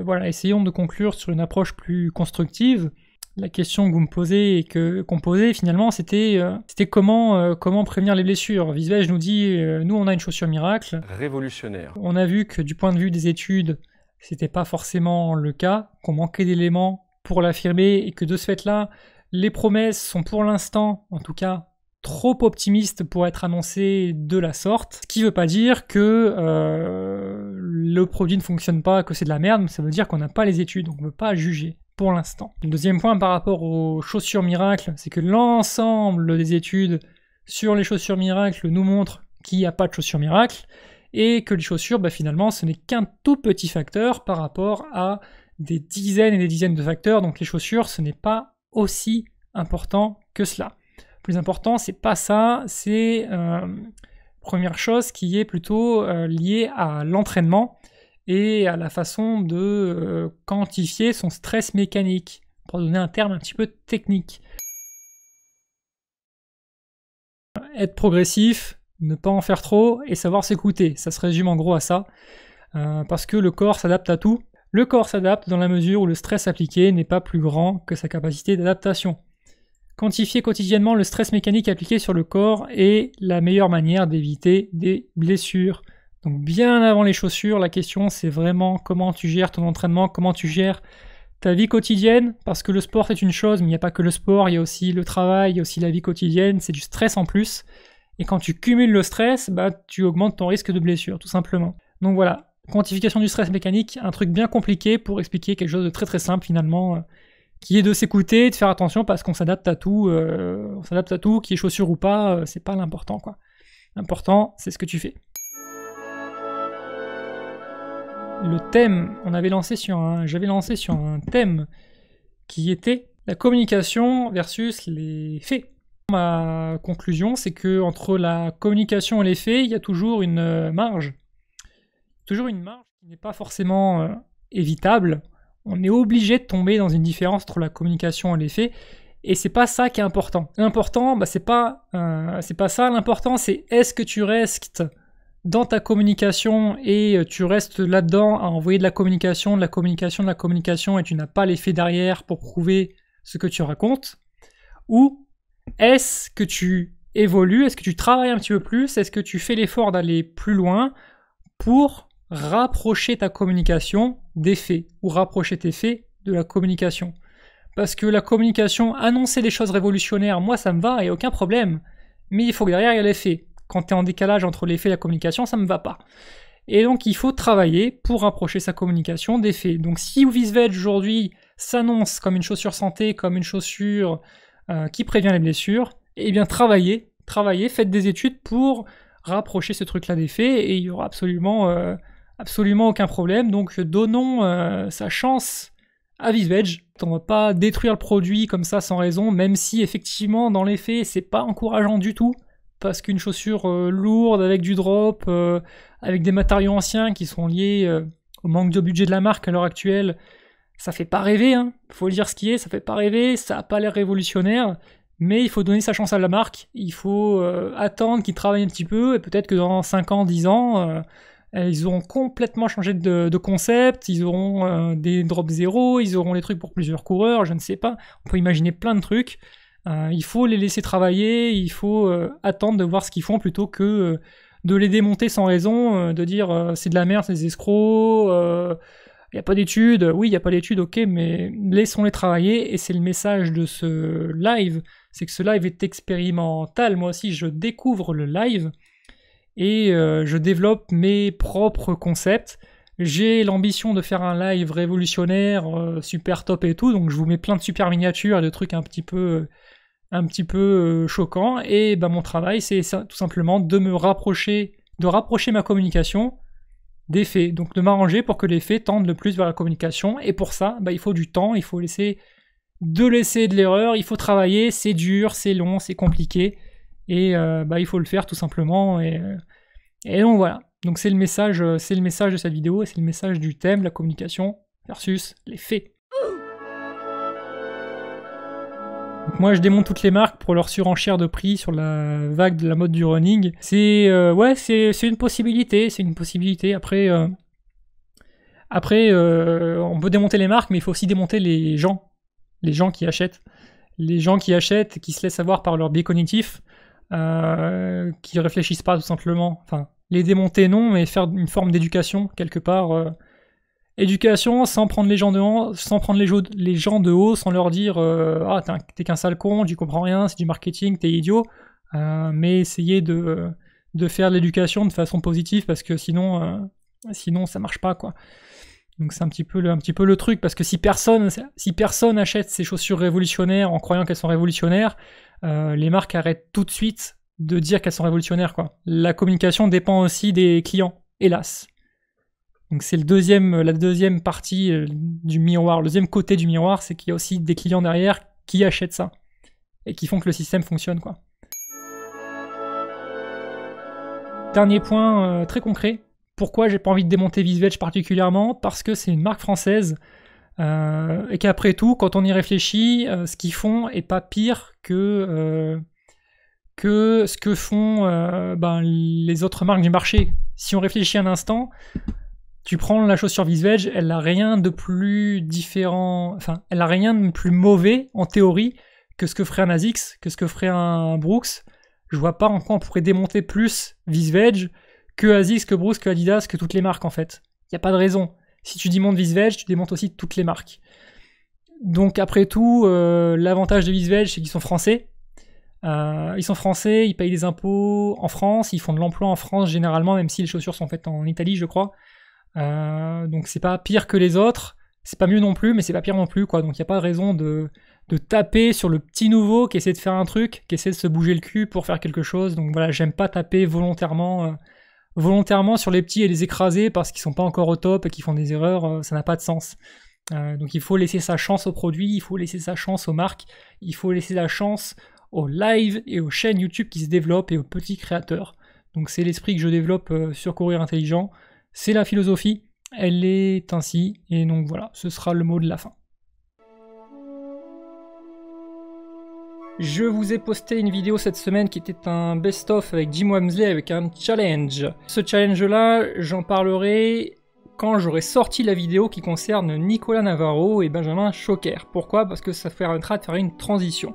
voilà, essayons de conclure sur une approche plus constructive. La question que vous me posez et que qu'on posait finalement, c'était c'était comment comment prévenir les blessures. je nous dit, nous on a une chaussure miracle. Révolutionnaire. On a vu que du point de vue des études, c'était pas forcément le cas, qu'on manquait d'éléments pour l'affirmer et que de ce fait-là, les promesses sont pour l'instant, en tout cas, trop optimistes pour être annoncées de la sorte. Ce qui ne veut pas dire que euh, le produit ne fonctionne pas, que c'est de la merde, mais ça veut dire qu'on n'a pas les études, donc on ne peut pas juger pour l'instant. Le deuxième point par rapport aux chaussures miracles, c'est que l'ensemble des études sur les chaussures miracles nous montre qu'il n'y a pas de chaussures miracles et que les chaussures, bah, finalement, ce n'est qu'un tout petit facteur par rapport à des dizaines et des dizaines de facteurs. Donc les chaussures, ce n'est pas aussi important que cela. plus important, c'est pas ça, c'est euh, première chose qui est plutôt euh, liée à l'entraînement et à la façon de euh, quantifier son stress mécanique, pour donner un terme un petit peu technique. Être progressif, ne pas en faire trop et savoir s'écouter, ça se résume en gros à ça, euh, parce que le corps s'adapte à tout, le corps s'adapte dans la mesure où le stress appliqué n'est pas plus grand que sa capacité d'adaptation. Quantifier quotidiennement le stress mécanique appliqué sur le corps est la meilleure manière d'éviter des blessures. Donc bien avant les chaussures, la question c'est vraiment comment tu gères ton entraînement, comment tu gères ta vie quotidienne, parce que le sport c'est une chose, mais il n'y a pas que le sport, il y a aussi le travail, il y a aussi la vie quotidienne, c'est du stress en plus. Et quand tu cumules le stress, bah, tu augmentes ton risque de blessure, tout simplement. Donc voilà, quantification du stress mécanique, un truc bien compliqué pour expliquer quelque chose de très très simple finalement, euh, qui est de s'écouter, de faire attention parce qu'on s'adapte à tout, euh, on s'adapte à tout, qui est chaussure ou pas, euh, c'est pas l'important quoi. L'important, c'est ce que tu fais. Le thème, on avait lancé sur un, j'avais lancé sur un thème qui était la communication versus les faits. Ma conclusion, c'est que entre la communication et les faits, il y a toujours une marge toujours une marge qui n'est pas forcément euh, évitable. On est obligé de tomber dans une différence entre la communication et l'effet. Et Et c'est pas ça qui est important. L'important, bah, c'est pas, euh, pas ça. L'important, c'est est-ce que tu restes dans ta communication et euh, tu restes là-dedans à envoyer de la communication, de la communication, de la communication et tu n'as pas l'effet derrière pour prouver ce que tu racontes Ou est-ce que tu évolues Est-ce que tu travailles un petit peu plus Est-ce que tu fais l'effort d'aller plus loin pour rapprocher ta communication des faits ou rapprocher tes faits de la communication. Parce que la communication, annoncer des choses révolutionnaires, moi ça me va, il n'y a aucun problème. Mais il faut que derrière il y ait les faits. Quand tu es en décalage entre les faits et la communication, ça ne me va pas. Et donc il faut travailler pour rapprocher sa communication des faits. Donc si UvisVedge aujourd'hui s'annonce comme une chaussure santé, comme une chaussure euh, qui prévient les blessures, eh bien travaillez, travaillez, faites des études pour rapprocher ce truc-là des faits et il y aura absolument... Euh, absolument aucun problème. Donc donnons euh, sa chance à Viswedge. On va pas détruire le produit comme ça sans raison, même si effectivement dans les faits c'est pas encourageant du tout. Parce qu'une chaussure euh, lourde avec du drop, euh, avec des matériaux anciens qui sont liés au manque de budget de la marque à l'heure actuelle, ça fait pas rêver. Hein. Faut le dire ce qui est, ça fait pas rêver, ça n'a pas l'air révolutionnaire. Mais il faut donner sa chance à la marque, il faut attendre qu'il travaille un petit peu, et peut-être que dans 5 ans, 10 ans, euh, ils auront complètement changé de, concept, ils auront euh, des drops zéro, ils auront les trucs pour plusieurs coureurs, je ne sais pas. On peut imaginer plein de trucs. Euh, il faut les laisser travailler, il faut attendre de voir ce qu'ils font plutôt que de les démonter sans raison, de dire c'est de la merde, c'est des escrocs, il n'y a pas d'études. Oui, il n'y a pas d'études, ok, mais laissons-les travailler. Et c'est le message de ce live, c'est que ce live est expérimental. Moi aussi, je découvre le live et euh, je développe mes propres concepts. J'ai l'ambition de faire un live révolutionnaire, euh, super top et tout, donc je vous mets plein de super miniatures et de trucs un petit peu euh, un petit peu choquants. Et ben, mon travail, c'est tout simplement de me rapprocher, de rapprocher ma communication des faits. Donc de m'arranger pour que les faits tendent le plus vers la communication. Et pour ça, bah, il faut du temps, il faut laisser de laisser de l'erreur, il faut travailler, c'est dur, c'est long, c'est compliqué et euh, bah, il faut le faire tout simplement. Et, euh, donc voilà. Donc c'est le message, euh, c'est le message de cette vidéo, c'est le message du thème, la communication versus les faits. moi je démonte toutes les marques pour leur surenchère de prix sur la vague de la mode du running. C'est ouais, c'est une possibilité, c'est une possibilité. Après après on peut démonter les marques, mais il faut aussi démonter les gens, les gens qui achètent, les gens qui achètent, qui se laissent avoir par leur biais cognitif. Euh, qui réfléchissent pas tout simplement. Enfin, les démonter non, mais faire une forme d'éducation quelque part. Euh, éducation sans prendre les gens de haut, sans prendre les, gens de haut, sans leur dire euh, ah t'es qu'un sale con, tu comprends rien, c'est du marketing, t'es idiot. mais essayer de, faire l'éducation de façon positive parce que sinon sinon ça marche pas quoi. Donc c'est un petit peu le, un petit peu le truc parce que si personne si personne achète ces chaussures révolutionnaires en croyant qu'elles sont révolutionnaires, euh, les marques arrêtent tout de suite de dire qu'elles sont révolutionnaires. Quoi. La communication dépend aussi des clients, hélas. Donc c'est le deuxième, la deuxième partie euh, du miroir, le deuxième côté du miroir, c'est qu'il y a aussi des clients derrière qui achètent ça et qui font que le système fonctionne. Quoi. Dernier point euh, très concret, pourquoi j'ai pas envie de démonter visvege particulièrement Parce que c'est une marque française euh, et qu'après tout, quand on y réfléchit, euh, ce qu'ils font est pas pire que, euh, que ce que font ben, les autres marques du marché. Si on réfléchit un instant, tu prends la sur Visveg, elle n'a rien de plus différent, enfin, elle a rien de plus mauvais en théorie que ce que ferait un Asics, que ce que ferait un Brooks. Je vois pas en quoi on pourrait démonter plus visvege que Asics, que Brooks, que Adidas, que toutes les marques en fait. Il n'y a pas de raison. Si tu démontes Vizvelge, tu démontes aussi toutes les marques. Donc après tout, euh, l'avantage de Vizvelge, c'est qu'ils sont français. Euh, ils sont français, ils payent des impôts en France, ils font de l'emploi en France généralement, même si les chaussures sont faites en Italie, je crois. Euh, donc c'est pas pire que les autres, c'est pas mieux non plus, mais c'est pas pire non plus, quoi. Donc il n'y a pas de raison de, de, taper sur le petit nouveau qui essaie de faire un truc, qui essaie de se bouger le cul pour faire quelque chose. Donc voilà, j'aime pas taper volontairement volontairement sur les petits et les écraser parce qu'ils sont pas encore au top et qu'ils font des erreurs, euh, ça n'a pas de sens. Euh, donc il faut laisser sa chance au produit, il faut laisser sa chance aux marques, il faut laisser la chance aux lives et aux chaînes YouTube qui se développent et aux petits créateurs. Donc c'est l'esprit que je développe euh, sur Courir Intelligent, c'est la philosophie, elle est ainsi, et donc voilà, ce sera le mot de la fin. Je vous ai posté une vidéo cette semaine qui était un best-of avec Jim Wamsley avec un challenge. Ce challenge-là, j'en parlerai quand j'aurai sorti la vidéo qui concerne Nicolas Navarro et Benjamin Schocker. Pourquoi Parce que ça permettra de faire une transition.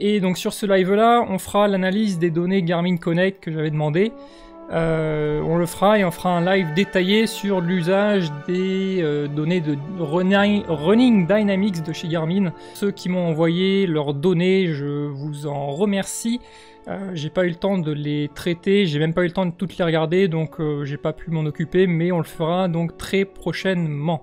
Et donc sur ce live-là, on fera l'analyse des données Garmin Connect que j'avais demandé. Euh, on le fera et on fera un live détaillé sur l'usage des euh, données de Running Dynamics de chez Garmin. Ceux qui m'ont envoyé leurs données, je vous en remercie. Euh, j'ai pas eu le temps de les traiter, j'ai même pas eu le temps de toutes les regarder, donc j'ai pas pu m'en occuper, mais on le fera donc très prochainement.